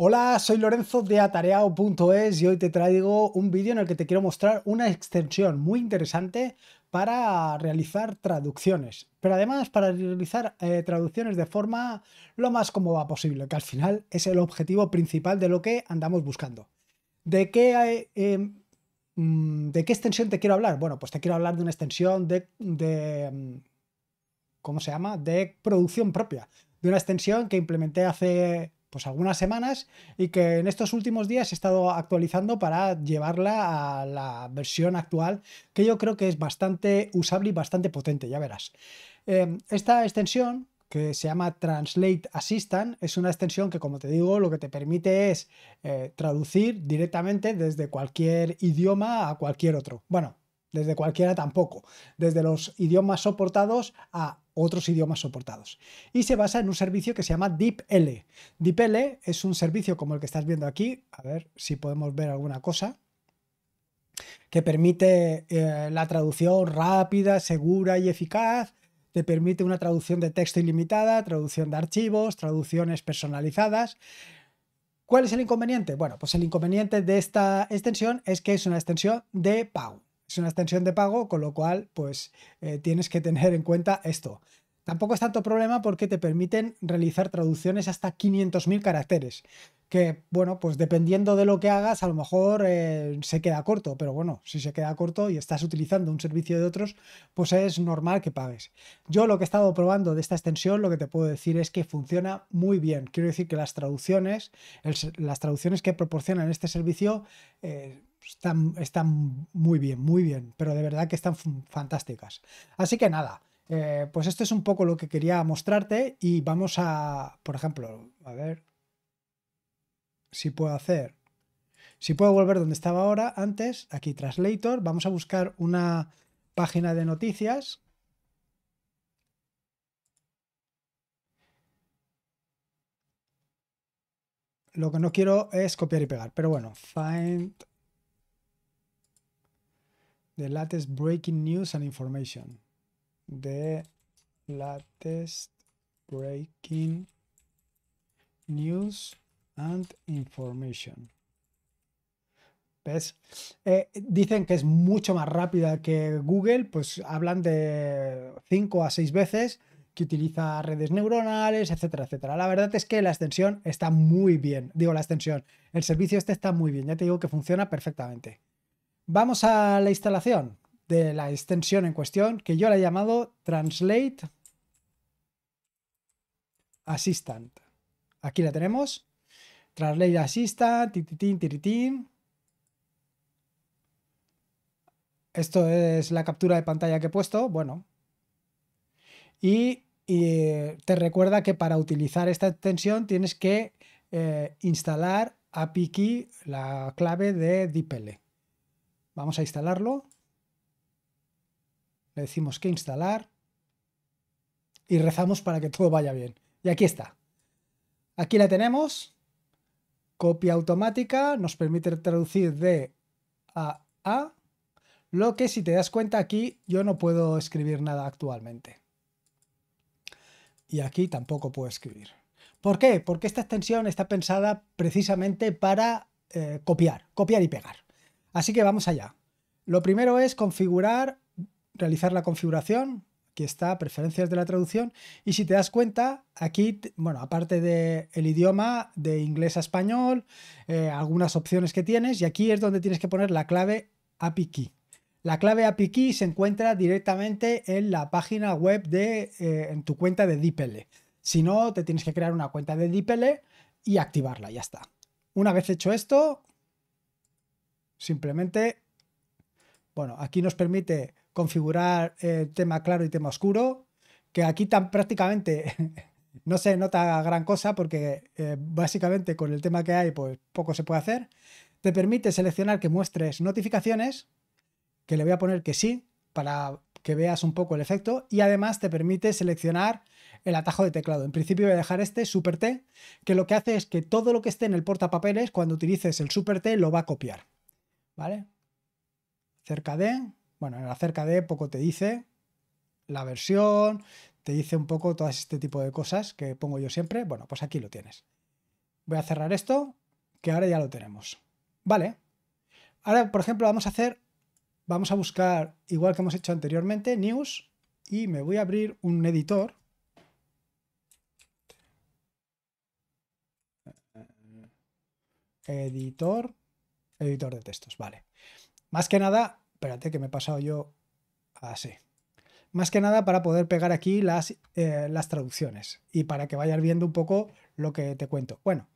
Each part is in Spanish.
Hola, soy Lorenzo de Atareao.es y hoy te traigo un vídeo en el que te quiero mostrar una extensión muy interesante para realizar traducciones, pero además para realizar eh, traducciones de forma lo más cómoda posible, que al final es el objetivo principal de lo que andamos buscando. ¿De qué, em, mm, ¿de qué extensión te quiero hablar? Bueno, pues te quiero hablar de una extensión de, de em, ¿cómo se llama? De producción propia, de una extensión que implementé hace pues algunas semanas y que en estos últimos días he estado actualizando para llevarla a la versión actual que yo creo que es bastante usable y bastante potente, ya verás. Em, esta extensión que se llama Translate Assistant es una extensión que como te digo lo que te permite es eh, traducir directamente desde cualquier idioma a cualquier otro. Bueno, desde cualquiera tampoco, desde los idiomas soportados a otros idiomas soportados. Y se basa en un servicio que se llama DeepL. DeepL es un servicio como el que estás viendo aquí, a ver si podemos ver alguna cosa, que permite eh, la traducción rápida, segura y eficaz, te permite una traducción de texto ilimitada, traducción de archivos, traducciones personalizadas. ¿Cuál es el inconveniente? Bueno, pues el inconveniente de esta extensión es que es una extensión de PAU es una extensión de pago, con lo cual pues eh, tienes que tener en cuenta esto. Tampoco es tanto problema porque te permiten realizar traducciones hasta 500.000 caracteres, que bueno, pues dependiendo de lo que hagas, a lo mejor eh, se queda corto, pero bueno, si se queda corto y estás utilizando un servicio de otros, pues es normal que pagues. Yo lo que he estado probando de esta extensión, lo que te puedo decir es que funciona muy bien. Quiero decir que las traducciones, las traducciones que proporcionan este servicio... Eh, están, están muy bien, muy bien, pero de verdad que están fantásticas. Así que nada, eh, pues esto es un poco lo que quería mostrarte y vamos a, por ejemplo, a ver si puedo hacer, si puedo volver donde estaba ahora, antes, aquí Translator, vamos a buscar una página de noticias. Lo que no quiero es copiar y pegar, pero bueno, find The latest breaking news and information. The latest breaking news and information. ¿Ves? Eh, dicen que es mucho más rápida que Google, pues hablan de 5 a 6 veces que utiliza redes neuronales, etcétera, etcétera. La verdad es que la extensión está muy bien. Digo, la extensión, el servicio este está muy bien. Ya te digo que funciona perfectamente. Vamos a la instalación de la extensión en cuestión, que yo la he llamado Translate Assistant. Aquí la tenemos. Translate Assistant, tititín, Esto es la captura de pantalla que he puesto. Bueno. Y, te recuerda que para utilizar esta extensión tienes que eh, instalar API Key, la clave de DeepL. Vamos a instalarlo. Le decimos que instalar. Y rezamos para que todo vaya bien. Y aquí está. Aquí la tenemos. Copia automática. Nos permite traducir de a a. Lo que si te das cuenta aquí yo no puedo escribir nada actualmente. Y aquí tampoco puedo escribir. ¿Por qué? Porque esta extensión está pensada precisamente para eh, copiar, copiar y pegar. Así que vamos allá. Lo primero es configurar, realizar la configuración. Aquí está, preferencias de la traducción. Y si te das cuenta, aquí, bueno, aparte del el idioma de inglés a español, eh, algunas opciones que tienes, y aquí es donde tienes que poner la clave API Key. La clave API Key se encuentra directamente en la página web de eh, en tu cuenta de DeepL. Si no, te tienes que crear una cuenta de DeepL y activarla, ya está. Una vez hecho esto, Simplemente, bueno, aquí nos permite configurar tema claro y tema oscuro, que aquí tan prácticamente no se nota gran cosa porque eh, básicamente con el tema que hay pues poco se puede hacer. Te permite seleccionar que muestres notificaciones, que le voy a poner que sí, para que veas un poco el efecto y además te permite seleccionar el atajo de teclado. En principio voy a dejar este Super T, que lo que hace es que todo lo que esté en el portapapeles, cuando utilices el Super T, lo va a copiar. ¿vale? Cerca de, bueno, en la cerca de poco te dice la versión, te dice un poco todo este tipo de cosas que pongo yo siempre. Bueno, pues aquí lo tienes. Voy a cerrar esto, que ahora ya lo tenemos. Vale. Ahora, por ejemplo, vamos a hacer, vamos a buscar, igual que hemos hecho anteriormente, News, y me voy a abrir un editor. Editor. Editor de textos, vale. Más que nada, espérate que me he pasado yo así. Más que nada para poder pegar aquí las, eh, las traducciones y para que vayas viendo un poco lo que te cuento. Bueno,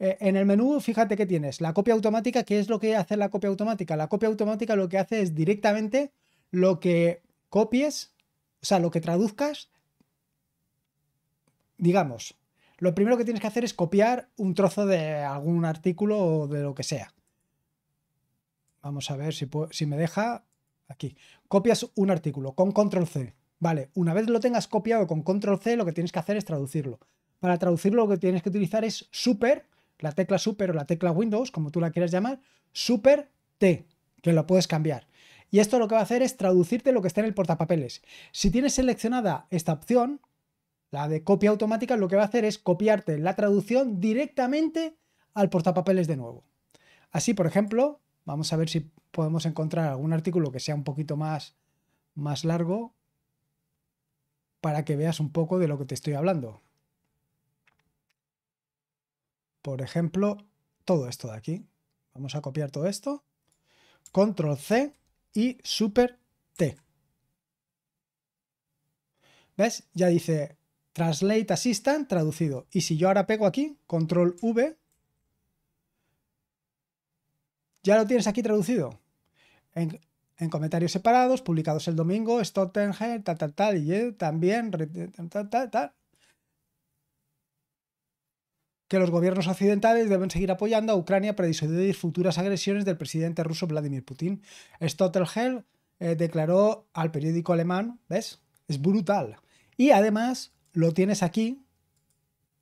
eh, en el menú fíjate que tienes la copia automática. ¿Qué es lo que hace la copia automática? La copia automática lo que hace es directamente lo que copies, o sea, lo que traduzcas, digamos, lo primero que tienes que hacer es copiar un trozo de algún artículo o de lo que sea. Vamos a ver si, me deja. Aquí. Copias un artículo con control C. Vale, una vez lo tengas copiado con control C, lo que tienes que hacer es traducirlo. Para traducirlo lo que tienes que utilizar es super, la tecla super o la tecla Windows, como tú la quieras llamar, super T, que lo puedes cambiar. Y esto lo que va a hacer es traducirte lo que está en el portapapeles. Si tienes seleccionada esta opción, la de copia automática, lo que va a hacer es copiarte la traducción directamente al portapapeles de nuevo. Así, por ejemplo, Vamos a ver si podemos encontrar algún artículo que sea un poquito más, más largo para que veas un poco de lo que te estoy hablando. Por ejemplo, todo esto de aquí. Vamos a copiar todo esto. Control C y Super T. ¿Ves? Ya dice Translate Assistant traducido. Y si yo ahora pego aquí, Control V, ¿Ya lo tienes aquí traducido? En, comentarios separados, publicados el domingo, Stottenger, tal, tal, tal, y también, Que los gobiernos occidentales deben seguir apoyando a Ucrania para disuadir futuras agresiones del presidente ruso Vladimir Putin. Stoltenberg eh, declaró al periódico alemán, ¿ves? Es brutal. Y además, lo tienes aquí.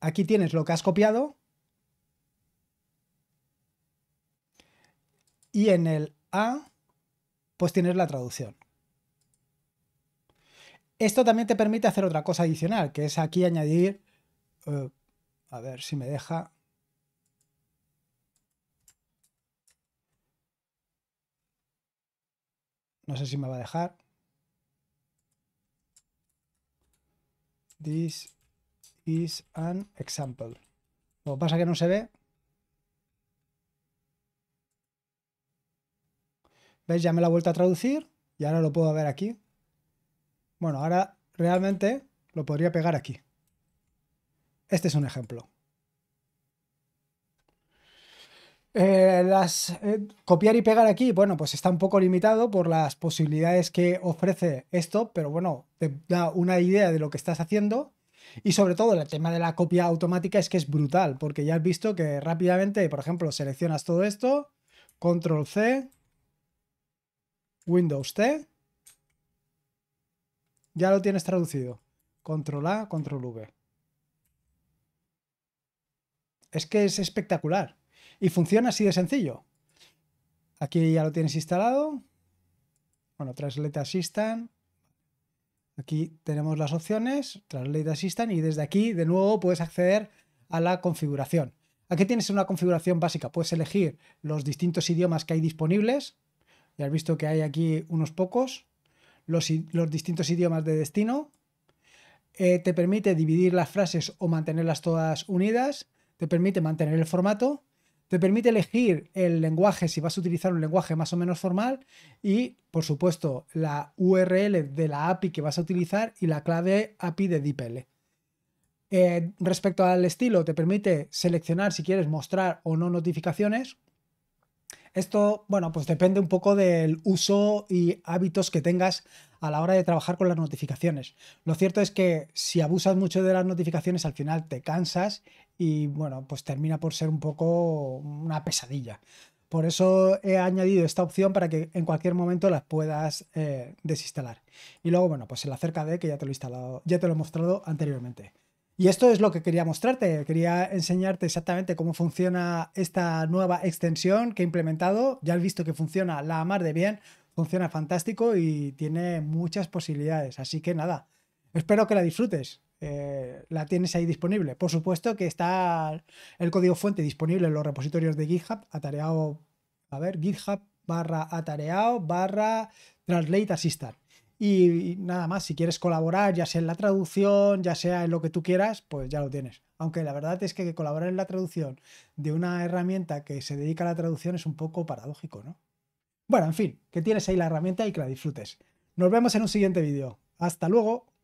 Aquí tienes lo que has copiado Y en el A, pues tienes la traducción. Esto también te permite hacer otra cosa adicional, que es aquí añadir... Eh, a ver si me deja... No sé si me va a dejar. This is an example. Lo que pasa que no se ve. ¿Ves? Ya me la he vuelto a traducir y ahora lo puedo ver aquí. Bueno, ahora realmente lo podría pegar aquí. Este es un ejemplo. Eh, las, eh, copiar y pegar aquí, bueno, pues está un poco limitado por las posibilidades que ofrece esto, pero bueno, te da una idea de lo que estás haciendo. Y sobre todo el tema de la copia automática es que es brutal, porque ya has visto que rápidamente, por ejemplo, seleccionas todo esto, control C, Windows T. Ya lo tienes traducido. Control A, Control V. Es que es espectacular. Y funciona así de sencillo. Aquí ya lo tienes instalado. Bueno, Translate Assistant. Aquí tenemos las opciones, Translate Assistant, y desde aquí de nuevo puedes acceder a la configuración. Aquí tienes una configuración básica. Puedes elegir los distintos idiomas que hay disponibles, ya has visto que hay aquí unos pocos. Los, los distintos idiomas de destino. Eh, te permite dividir las frases o mantenerlas todas unidas. Te permite mantener el formato. Te permite elegir el lenguaje si vas a utilizar un lenguaje más o menos formal y, por supuesto, la URL de la API que vas a utilizar y la clave API de DeepL. Eh, respecto al estilo, te permite seleccionar si quieres mostrar o no notificaciones. Esto, bueno, pues depende un poco del uso y hábitos que tengas a la hora de trabajar con las notificaciones. Lo cierto es que si abusas mucho de las notificaciones, al final te cansas y, bueno, pues termina por ser un poco una pesadilla. Por eso he añadido esta opción para que en cualquier momento las puedas eh, desinstalar. Y luego, bueno, pues el acerca de que ya te lo he instalado, ya te lo he mostrado anteriormente. Y esto es lo que quería mostrarte. Quería enseñarte exactamente cómo funciona esta nueva extensión que he implementado. Ya has visto que funciona la mar de bien, funciona fantástico y tiene muchas posibilidades. Así que nada, espero que la disfrutes. Eh, la tienes ahí disponible. Por supuesto que está el código fuente disponible en los repositorios de GitHub, atareado, a ver, GitHub barra atareado barra translate assistant. Y nada más, si quieres colaborar, ya sea en la traducción, ya sea en lo que tú quieras, pues ya lo tienes. Aunque la verdad es que colaborar en la traducción de una herramienta que se dedica a la traducción es un poco paradójico, ¿no? Bueno, en fin, que tienes ahí la herramienta y que la disfrutes. Nos vemos en un siguiente vídeo. Hasta luego.